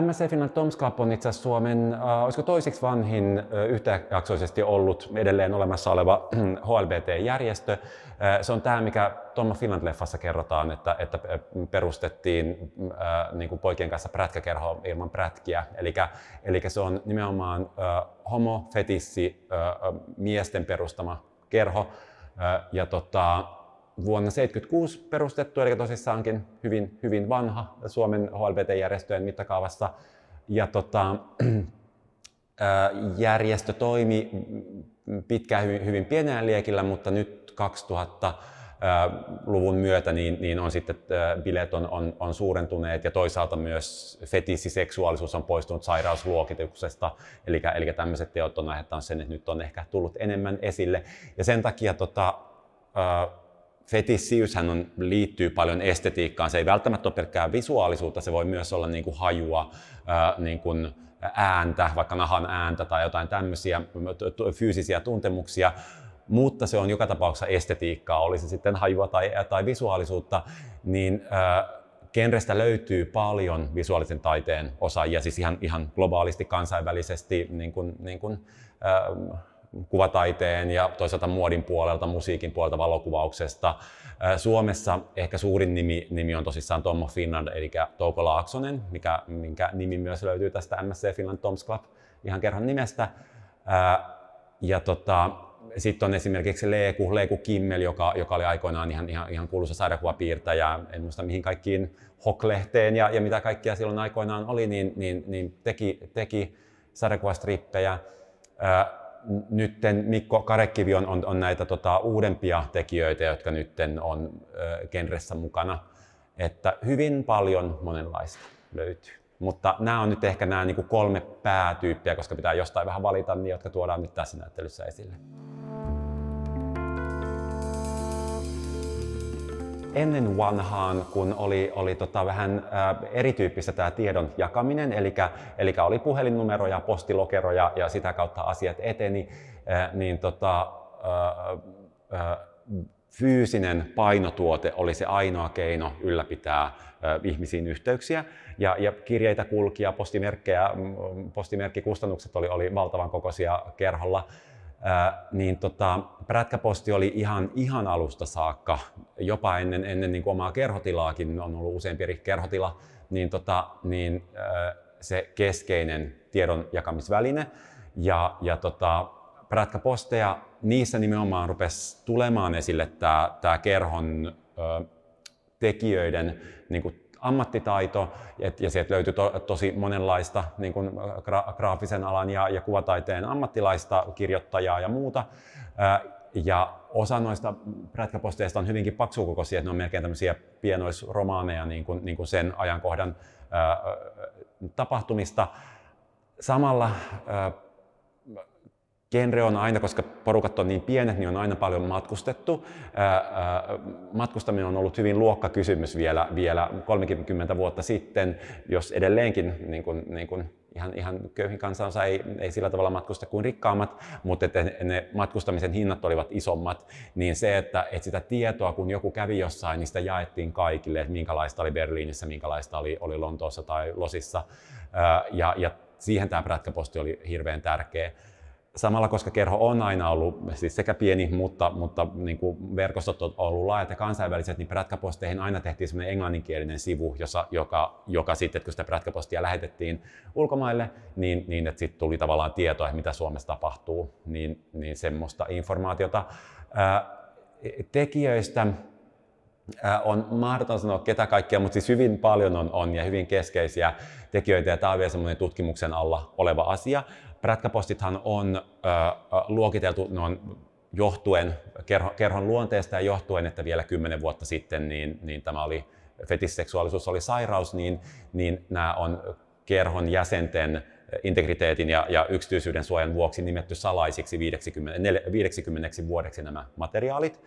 MSFin Tom's Club on itse asiassa Suomen, äh, olisiko toiseksi vanhin äh, yhtäjaksoisesti ollut edelleen olemassa oleva äh, HLBT-järjestö. Äh, se on tämä, mikä Tomma Finland-leffassa kerrotaan, että, että äh, perustettiin äh, niin kuin poikien kanssa prätkäkerho ilman prätkiä. Eli se on nimenomaan äh, homo, fetissi, äh, äh miesten perustama kerho. Äh, ja tota, vuonna 1976 perustettu, eli tosissaankin hyvin, hyvin vanha Suomen HLBT-järjestöjen mittakaavassa. Ja tota, äh, järjestö toimi pitkään hyvin, hyvin pienellä liekillä, mutta nyt 2000 äh, luvun myötä niin, niin on sitten äh, bileet on, on, on suurentuneet ja toisaalta myös fetissiseksuaalisuus on poistunut sairausluokituksesta. Eli, eli tämmöiset teot on aiheuttanut sen, että nyt on ehkä tullut enemmän esille. Ja sen takia tota, äh, fetissiyshän on, liittyy paljon estetiikkaan. Se ei välttämättä ole pelkkää visuaalisuutta, se voi myös olla niin kuin hajua, ää, niin kuin ääntä, vaikka nahan ääntä tai jotain tämmöisiä fyysisiä tuntemuksia. Mutta se on joka tapauksessa estetiikkaa, oli se sitten hajua tai, tai visuaalisuutta, niin ää, löytyy paljon visuaalisen taiteen osaajia, siis ihan, ihan globaalisti, kansainvälisesti, niin kuin, niin kuin, äh, kuvataiteen ja toisaalta muodin puolelta, musiikin puolelta, valokuvauksesta. Suomessa ehkä suurin nimi, nimi on tosissaan Tommo Finland, eli Touko Laaksonen, mikä, minkä nimi myös löytyy tästä MSC Finland Toms Club ihan kerran nimestä. Ja tota, sitten on esimerkiksi Leeku, Leeku Kimmel, joka, joka oli aikoinaan ihan, ihan, ihan kuuluisa sarjakuvapiirtäjä. En muista mihin kaikkiin Hoklehteen ja, ja mitä kaikkia silloin aikoinaan oli, niin, niin, niin teki, teki sarjakuvastrippejä nytten Mikko Karekivi on, on, on näitä tota, uudempia tekijöitä, jotka nytten on ö, genressä mukana. Että hyvin paljon monenlaista löytyy. Mutta nämä on nyt ehkä nämä niin kuin kolme päätyyppiä, koska pitää jostain vähän valita, niin jotka tuodaan nyt tässä näyttelyssä esille. ennen vanhaan, kun oli, oli tota vähän ää, erityyppistä tämä tiedon jakaminen, eli, eli oli puhelinnumeroja, postilokeroja ja sitä kautta asiat eteni, ää, niin tota, ää, ää, fyysinen painotuote oli se ainoa keino ylläpitää ihmisiin yhteyksiä. Ja, ja kirjeitä kulki ja postimerkkejä, mm, postimerkkikustannukset oli, oli valtavan kokoisia kerholla. Ää, niin tota, prätkäposti oli ihan, ihan alusta saakka, jopa ennen, ennen niin omaa kerhotilaakin, on ollut useampi eri kerhotila, niin, tota, niin ää, se keskeinen tiedon jakamisväline. Ja, ja tota, prätkäposteja, niissä nimenomaan rupesi tulemaan esille tämä kerhon ää, tekijöiden niin kuin ammattitaito et, ja sieltä löytyi to, tosi monenlaista niin kuin gra, graafisen alan ja, ja kuvataiteen ammattilaista, kirjoittajaa ja muuta. Ja osa noista prätkäposteista on hyvinkin paksukokoisia, että ne on melkein tämmöisiä pienoisromaaneja niin kuin, niin kuin sen ajankohdan ää, tapahtumista. Samalla ää, genre on aina, koska porukat on niin pienet, niin on aina paljon matkustettu. Matkustaminen on ollut hyvin luokkakysymys vielä, vielä 30 vuotta sitten, jos edelleenkin niin kuin, niin kuin ihan, ihan köyhin kansansa ei, ei sillä tavalla matkusta kuin rikkaammat, mutta että ne matkustamisen hinnat olivat isommat, niin se, että, että sitä tietoa, kun joku kävi jossain, niin sitä jaettiin kaikille, että minkälaista oli Berliinissä, minkälaista oli, oli Lontoossa tai Losissa, ja, ja siihen tämä prätkäposti oli hirveän tärkeä samalla, koska kerho on aina ollut siis sekä pieni, mutta, mutta niin kuin verkostot on ollut laajat ja kansainväliset, niin prätkäposteihin aina tehtiin semmoinen englanninkielinen sivu, jossa, joka, joka sitten, kun sitä prätkäpostia lähetettiin ulkomaille, niin, niin että sitten tuli tavallaan tietoa, mitä Suomessa tapahtuu, niin, niin semmoista informaatiota. Ää, tekijöistä on mahdoton sanoa ketä kaikkia, mutta siis hyvin paljon on, on ja hyvin keskeisiä tekijöitä ja tämä on vielä semmoinen tutkimuksen alla oleva asia. Prätkäpostithan on äh, luokiteltu, ne on johtuen, kerho, kerhon luonteesta ja johtuen, että vielä kymmenen vuotta sitten niin, niin tämä oli, fetisseksuaalisuus oli sairaus, niin, niin nämä on kerhon jäsenten integriteetin ja, ja yksityisyyden suojan vuoksi nimetty salaisiksi 50, 50 vuodeksi nämä materiaalit.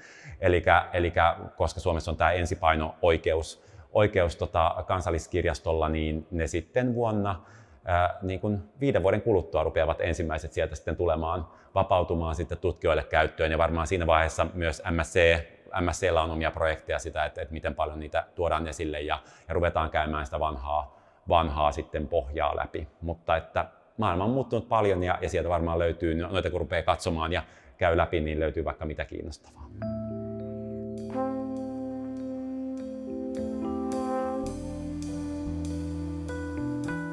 Eli koska Suomessa on tämä ensipaino-oikeus oikeus, tota, kansalliskirjastolla, niin ne sitten vuonna ää, niin kuin viiden vuoden kuluttua rupeavat ensimmäiset sieltä sitten tulemaan, vapautumaan sitten tutkijoille käyttöön ja varmaan siinä vaiheessa myös MSC MSCllä on omia projekteja sitä, että, että miten paljon niitä tuodaan esille ja, ja ruvetaan käymään sitä vanhaa, vanhaa sitten pohjaa läpi. Mutta että maailma on muuttunut paljon ja, ja sieltä varmaan löytyy no, noita, kun rupeaa katsomaan ja käy läpi, niin löytyy vaikka mitä kiinnostavaa.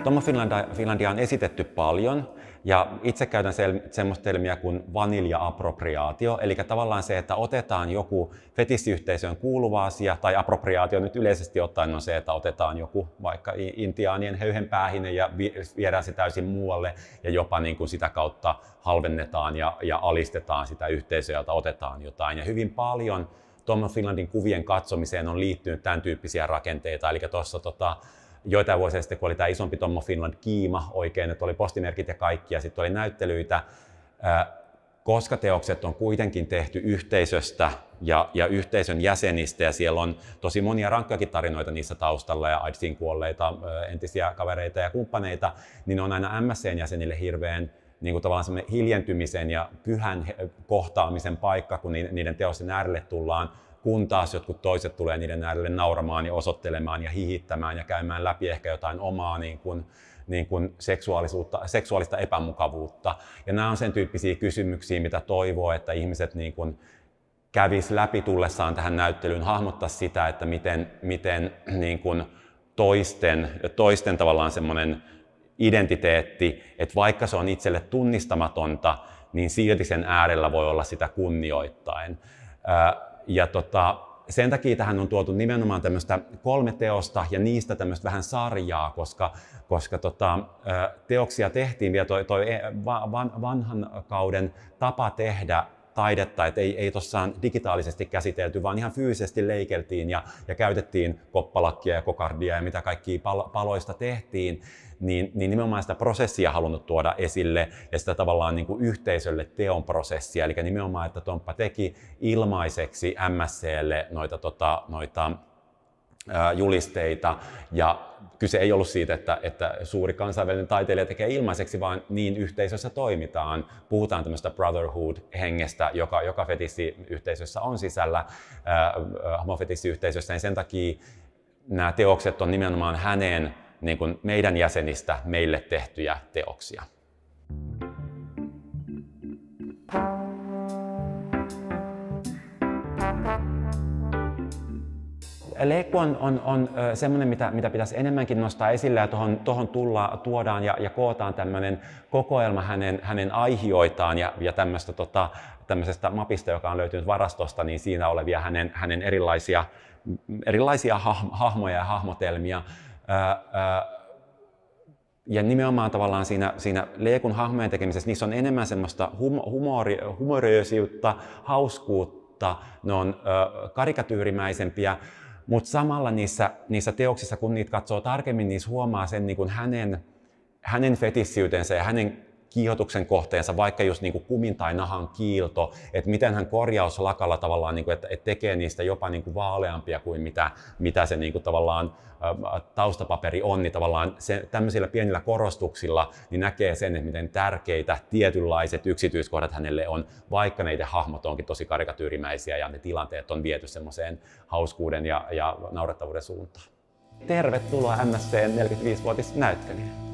Tommo Finlandia, Finlandia on esitetty paljon ja itse käytän sel, semmoista termiä kuin vanilja-appropriaatio, eli tavallaan se, että otetaan joku fetissiyhteisöön kuuluva asia, tai appropriaatio nyt yleisesti ottaen on se, että otetaan joku vaikka intiaanien höyhenpäähinen ja vi, viedään se täysin muualle ja jopa niin kuin sitä kautta halvennetaan ja, ja alistetaan sitä yhteisöä, jota otetaan jotain. Ja hyvin paljon Tom Finlandin kuvien katsomiseen on liittynyt tämän tyyppisiä rakenteita, eli tuossa tota, joitain vuosia sitten, kun oli tämä isompi Tommo Finland kiima oikein, että oli postimerkit ja kaikki, ja sitten oli näyttelyitä, koska teokset on kuitenkin tehty yhteisöstä ja, ja yhteisön jäsenistä, ja siellä on tosi monia rankkakin tarinoita niissä taustalla, ja AIDSin kuolleita entisiä kavereita ja kumppaneita, niin on aina msc jäsenille hirveän niin kuin tavallaan hiljentymisen ja pyhän kohtaamisen paikka, kun niiden teosten äärelle tullaan, kun taas jotkut toiset tulee niiden äärelle nauramaan ja osoittelemaan ja hihittämään ja käymään läpi ehkä jotain omaa niin kuin, niin kuin seksuaalisuutta, seksuaalista epämukavuutta. Ja nämä on sen tyyppisiä kysymyksiä, mitä toivoo, että ihmiset niin kuin kävisi läpi tullessaan tähän näyttelyyn, hahmottaa sitä, että miten, miten niin kuin toisten, toisten tavallaan semmoinen identiteetti, että vaikka se on itselle tunnistamatonta, niin silti sen äärellä voi olla sitä kunnioittain ja tota, sen takia tähän on tuotu nimenomaan tämmöistä kolme teosta ja niistä tämmöistä vähän sarjaa, koska, koska tota, teoksia tehtiin vielä toi, toi e, vanhan kauden tapa tehdä taidetta, että ei, ei tossaan digitaalisesti käsitelty, vaan ihan fyysisesti leikeltiin ja, ja käytettiin koppalakkia ja kokardia ja mitä kaikki pal- paloista tehtiin, niin, niin nimenomaan sitä prosessia halunnut tuoda esille ja sitä tavallaan niin kuin yhteisölle teon prosessia, eli nimenomaan, että Tomppa teki ilmaiseksi MSClle noita, tota, noita julisteita ja kyse ei ollut siitä, että, että suuri kansainvälinen taiteilija tekee ilmaiseksi, vaan niin yhteisössä toimitaan. Puhutaan tämmöistä brotherhood-hengestä, joka, joka fetissiyhteisössä on sisällä, homofetissiyhteisössä, niin sen takia nämä teokset on nimenomaan hänen, niin kuin meidän jäsenistä, meille tehtyjä teoksia. Leikku on, on, on semmoinen, mitä, mitä pitäisi enemmänkin nostaa esille ja tuohon, tuohon tulla, tuodaan ja, ja kootaan tämmöinen kokoelma hänen, hänen aihioitaan ja, ja tämmöistä tota, tämmöisestä mapista, joka on löytynyt varastosta, niin siinä olevia hänen, hänen erilaisia, erilaisia hahmoja ja hahmotelmia. Ö, ö, ja nimenomaan tavallaan siinä, siinä leikun hahmojen tekemisessä, niissä on enemmän semmoista hum, humoriösiutta, hauskuutta, ne on ö, karikatyyrimäisempiä mutta samalla niissä, niissä teoksissa, kun niitä katsoo tarkemmin, niissä huomaa sen niin kuin hänen, hänen fetissiytensä ja hänen kiihotuksen kohteensa, vaikka just niin kuin kumin tai nahan kiilto, että miten hän korjauslakalla tavallaan, niin kuin, että, että tekee niistä jopa niin kuin vaaleampia kuin mitä, mitä se niin kuin tavallaan taustapaperi on, niin tavallaan se, tämmöisillä pienillä korostuksilla niin näkee sen, että miten tärkeitä tietynlaiset yksityiskohdat hänelle on, vaikka ne hahmot onkin tosi karikatyyrimäisiä ja ne tilanteet on viety semmoiseen hauskuuden ja, ja naurettavuuden suuntaan. Tervetuloa MSC 45-vuotisnäyttelyyn.